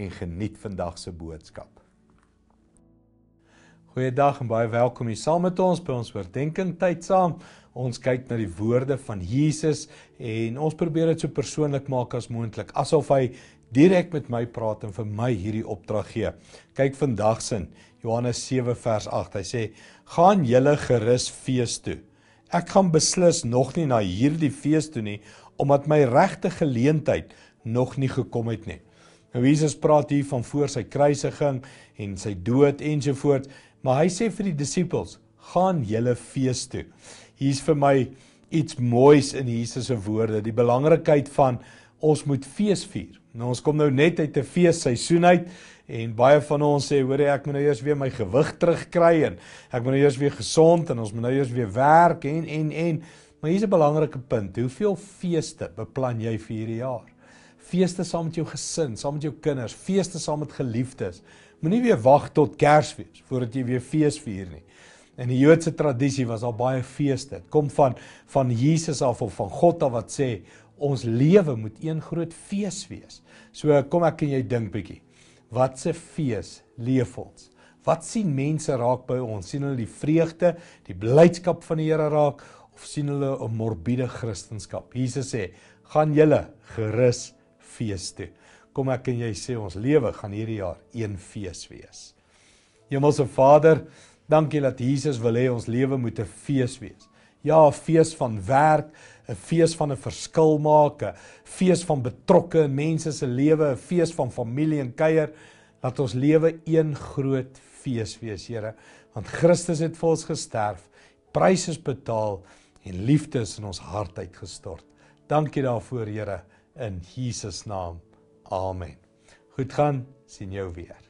en geniet vandag se boodskap. Goeiedag en baie welkom hier saam met ons by ons oordeenking tyd saam. Ons kyk na die woorde van Jesus en ons probeer dit so persoonlik maak as moontlik, asof hy direk met my praat en vir my hierdie opdrag gee. Kyk vandag sin Johannes 7 vers 8. Hy sê: "Gaan julle gerus fees toe. Ek gaan beslis nog nie na hierdie fees toe nie omdat my regte geleentheid nog nie gekom het nie." Nou Jesus praat hier van voor sy kruisiging en sy dood ensovoorts, maar hy sê vir die disippels: "Gaan julle fees toe." Hier's vir my iets moois in Jesus se woorde, die belangrikheid van ons moet fees vier. Nou ons kom nou net uit 'n feesseisoen uit en baie van ons sê hoor ek moet nou eers weer my gewig terugkry en ek moet nou eers weer gesond en ons moet nou eers weer werk en en en maar hier's 'n belangrike punt hoeveel feeste beplan jy vir hierdie jaar feeste saam met jou gesin, saam met jou kinders, feeste saam met geliefdes. Moenie weer wag tot Kersfees voordat jy weer fees vier nie. In die Joodse tradisie was daar baie feeste. Dit kom van van Jesus af of van God af wat sê ons lewe moet een groot fees wees. So kom ek en jy dink bietjie. Wat se fees leef ons? Wat sien mense raak by ons? sien hulle die vreugde, die blydskap van die Here raak of sien hulle 'n morbiede kristenskap? Jesus sê, "Gaan julle gerus fees toe. Kom ek en jy sê ons lewe gaan hierdie jaar een fees wees. Hemelse Vader, dankie dat Jesus wil hê ons lewe moet 'n fees wees. Ja, fees van werk, 'n fees van 'n verskil maak, 'n fees van betrokke mense se lewe, 'n fees van familie en kuier, dat ons lewe een groot fees wees, Here, want Christus het vir ons gesterf, prys is betaal en liefde is in ons hart uitgestort. Dankie daarvoor, Here in Jesus naam. Amen. Goed gaan, sien jou weer.